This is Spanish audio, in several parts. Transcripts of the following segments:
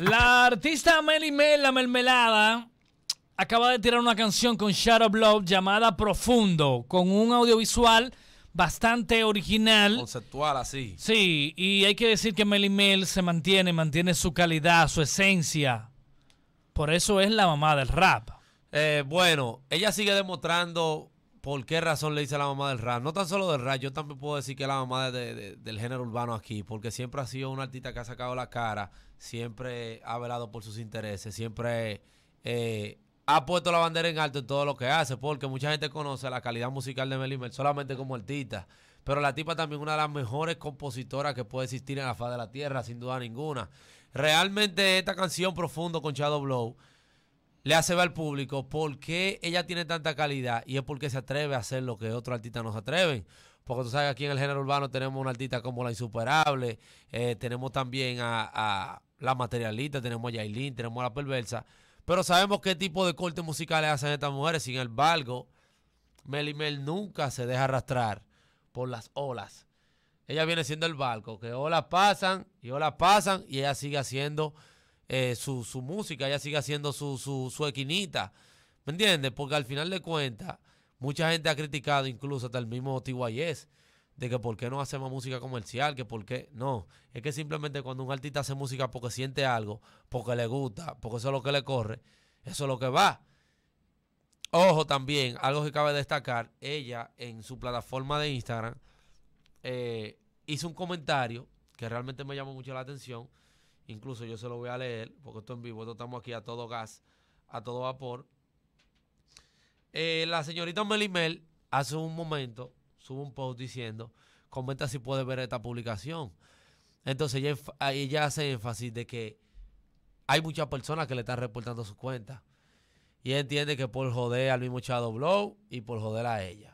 La artista Meli Mel, la mermelada, acaba de tirar una canción con Shadow Love llamada Profundo, con un audiovisual bastante original. Conceptual, así. Sí, y hay que decir que Meli Mel se mantiene, mantiene su calidad, su esencia. Por eso es la mamá del rap. Eh, bueno, ella sigue demostrando ¿Por qué razón le dice la mamá del rap? No tan solo del rap, yo también puedo decir que la mamá de, del género urbano aquí, porque siempre ha sido una artista que ha sacado la cara, siempre ha velado por sus intereses, siempre eh, ha puesto la bandera en alto en todo lo que hace, porque mucha gente conoce la calidad musical de Melimel solamente como artista, pero la tipa también una de las mejores compositoras que puede existir en la faz de la tierra, sin duda ninguna. Realmente esta canción Profundo con Shadow Blow le hace ver al público por qué ella tiene tanta calidad y es porque se atreve a hacer lo que otros artistas no se atreven. Porque tú sabes aquí en el género urbano tenemos una artista como La Insuperable, eh, tenemos también a, La Materialista, tenemos a Yailin, tenemos a La Perversa. Pero sabemos qué tipo de cortes musicales hacen estas mujeres. Sin el Meli Mel nunca se deja arrastrar por las olas. Ella viene siendo el balco, que olas pasan y olas pasan y ella sigue haciendo eh, su, música, ella sigue haciendo su, su, equinita. ¿Me entiendes? Porque al final de cuentas, mucha gente ha criticado, incluso hasta el mismo TYS, de que por qué no hacemos música comercial, que por qué. No, es que simplemente cuando un artista hace música porque siente algo, porque le gusta, porque eso es lo que le corre, eso es lo que va. Ojo también, algo que cabe destacar, ella en su plataforma de Instagram eh, hizo un comentario que realmente me llamó mucho la atención Incluso yo se lo voy a leer, porque esto en vivo, estamos aquí a todo gas, a todo vapor. Eh, la señorita Melimel hace un momento sube un post diciendo, comenta si puede ver esta publicación. Entonces ella, ah, hace énfasis de que hay muchas personas que le están reportando sus cuentas. Y entiende que por joder al mismo Shadow Blow y por joder a ella.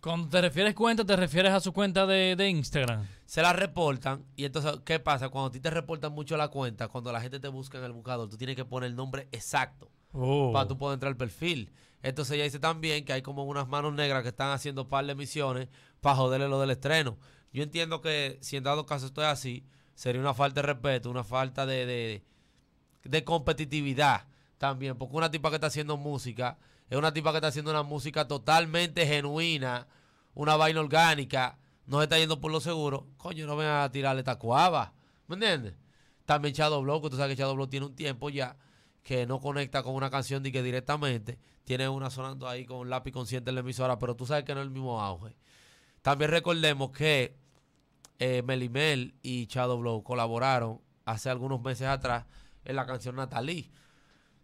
Cuando te refieres cuenta, te refieres a su cuenta de, Instagram. Se la reportan y entonces, ¿qué pasa? Cuando a ti te reportan mucho la cuenta, cuando la gente te busca en el buscador, tú tienes que poner el nombre exacto oh. para tú poder entrar al perfil. Entonces ella dice también que hay como unas manos negras que están haciendo par de misiones para joderle lo del estreno. Yo entiendo que si en dado caso estoy así, sería una falta de respeto, una falta de, de, de competitividad también, porque una tipa que está haciendo música es una tipa que está haciendo una música totalmente genuina, una vaina orgánica, no se está yendo por lo seguro. Coño, no vengan a tirarle esta cuava, ¿me entiendes? También chado Blow, que tú sabes que chado Blow tiene un tiempo ya que no conecta con una canción de que directamente tiene una sonando ahí con un lápiz consciente en la emisora, pero tú sabes que no es el mismo auge. También recordemos que eh, Melimel y Chado Blow colaboraron hace algunos meses atrás en la canción Natalí.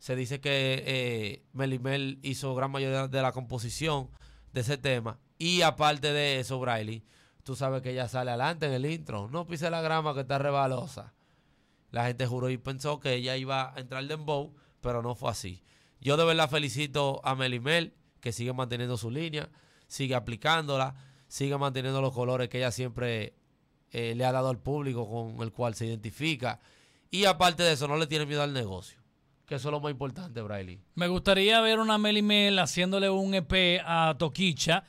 Se dice que Melimel eh, hizo gran mayoría de la composición de ese tema. Y aparte de eso, Brayley, tú sabes que ella sale adelante en el intro. No pise la grama que está rebalosa. La gente juró y pensó que ella iba a entrar de Dembow, pero no fue así. Yo de verdad felicito a Melimel, que sigue manteniendo su línea, sigue aplicándola, sigue manteniendo los colores que ella siempre eh, le ha dado al público con el cual se identifica. Y aparte de eso, no le tiene miedo al negocio. Que eso es lo más importante, Brailey. Me gustaría ver una Meli Mel haciéndole un EP a Toquicha.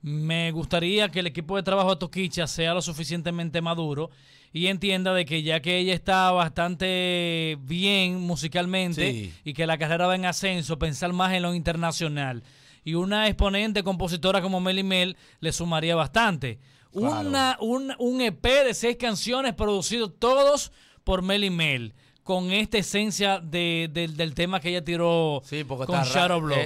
Me gustaría que el equipo de trabajo de Toquicha sea lo suficientemente maduro y entienda de que ya que ella está bastante bien musicalmente y que la carrera va en ascenso, pensar más en lo internacional. Y una exponente compositora como Meli Mel le sumaría bastante. Una, un, EP de seis canciones producido todos por Meli Mel con esta esencia del tema que ella tiró sí, con Shadow Blow.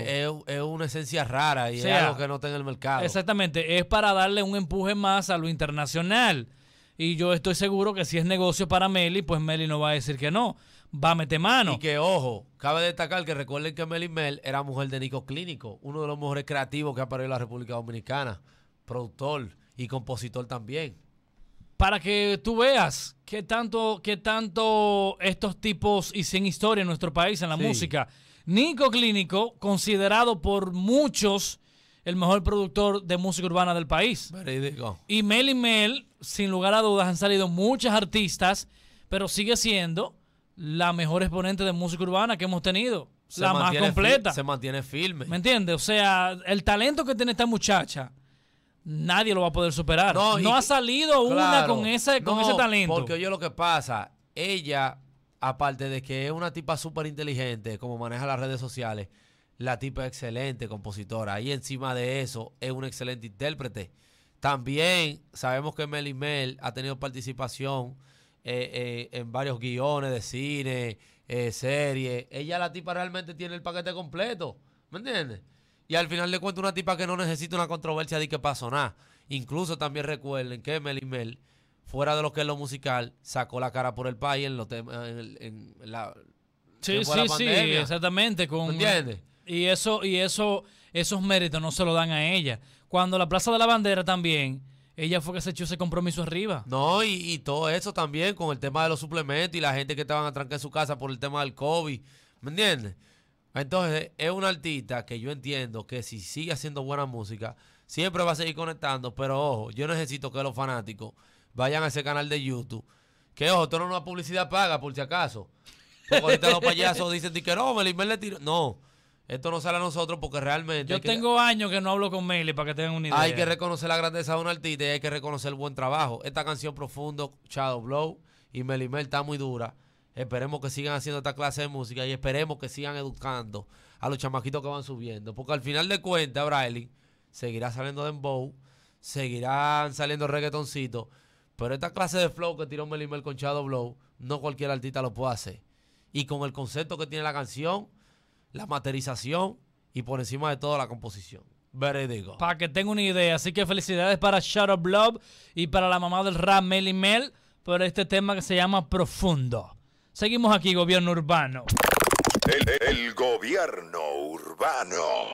Es, una esencia rara y es algo que no está en el mercado. Exactamente, es para darle un empuje más a lo internacional. Y yo estoy seguro que si es negocio para Meli, pues Meli no va a decir que no. Va a meter mano. Y que, ojo, cabe destacar que recuerden que Meli Mel era mujer de Nico Clínico, uno de los mejores creativos que ha aparecido en la República Dominicana, productor y compositor también para que tú veas qué tanto, qué tanto estos tipos hicieron historia en nuestro país, en la música. Nico Clínico, considerado por muchos el mejor productor de música urbana del país. Verídico. Y Mel y Mel, sin lugar a dudas, han salido muchas artistas, pero sigue siendo la mejor exponente de música urbana que hemos tenido. la más completa. Se mantiene firme. ¿Me entiendes? O sea, el talento que tiene esta muchacha nadie lo va a poder superar. No, ha salido una con, ese, con ese talento. Porque oye lo que pasa, ella, aparte de que es una tipa súper inteligente, como maneja las redes sociales, la tipa es excelente compositora. Y encima de eso, es un excelente intérprete. También sabemos que Mel y Mel ha tenido participación eh, eh, en varios guiones de cine, eh, series. Ella, la tipa, realmente tiene el paquete completo. ¿Me entiendes? Y al final de cuentas, una tipa que no necesita una controversia de que pasó nada. Incluso también recuerden que Mel y Mel, fuera de lo que es lo musical, sacó la cara por el país en, lo en, en la. Sí, sí, sí, exactamente. Con, ¿Me entiendes? Y, eso, y eso, esos méritos no se lo dan a ella. Cuando la Plaza de la Bandera también ella fue que se echó ese compromiso arriba. No, y, y, todo eso también con el tema de los suplementos y la gente que estaban a trancar en su casa por el tema del COVID. ¿Me entiendes? Entonces, es un artista que yo entiendo que si sigue haciendo buena música, siempre va a seguir conectando, pero ojo, yo necesito que los fanáticos vayan a ese canal de YouTube. Que ojo, esto no es una publicidad paga, por si acaso. Porque los payasos dicen que no, Melimel le tiro. No, esto no sale a nosotros porque realmente. Yo tengo años que no hablo con Meli para que tengan una idea. Hay que reconocer la grandeza de un artista y hay que reconocer el buen trabajo. Esta canción profundo, Shadow Blow y Melimel está muy dura. Esperemos que sigan haciendo esta clase de música y esperemos que sigan educando a los chamaquitos que van subiendo. Porque al final de cuentas, Braille seguirá saliendo dembow, seguirán saliendo reggaetoncitos. Pero esta clase de flow que tiró Melimel Shadow Blow, no cualquier artista lo puede hacer. Y con el concepto que tiene la canción, la materización y por encima de todo la composición. Veredigo. Para que tenga una idea. Así que felicidades para Shadow Blow y para la mamá del rap Melimel por este tema que se llama Profundo. Seguimos aquí, gobierno urbano. el, gobierno urbano.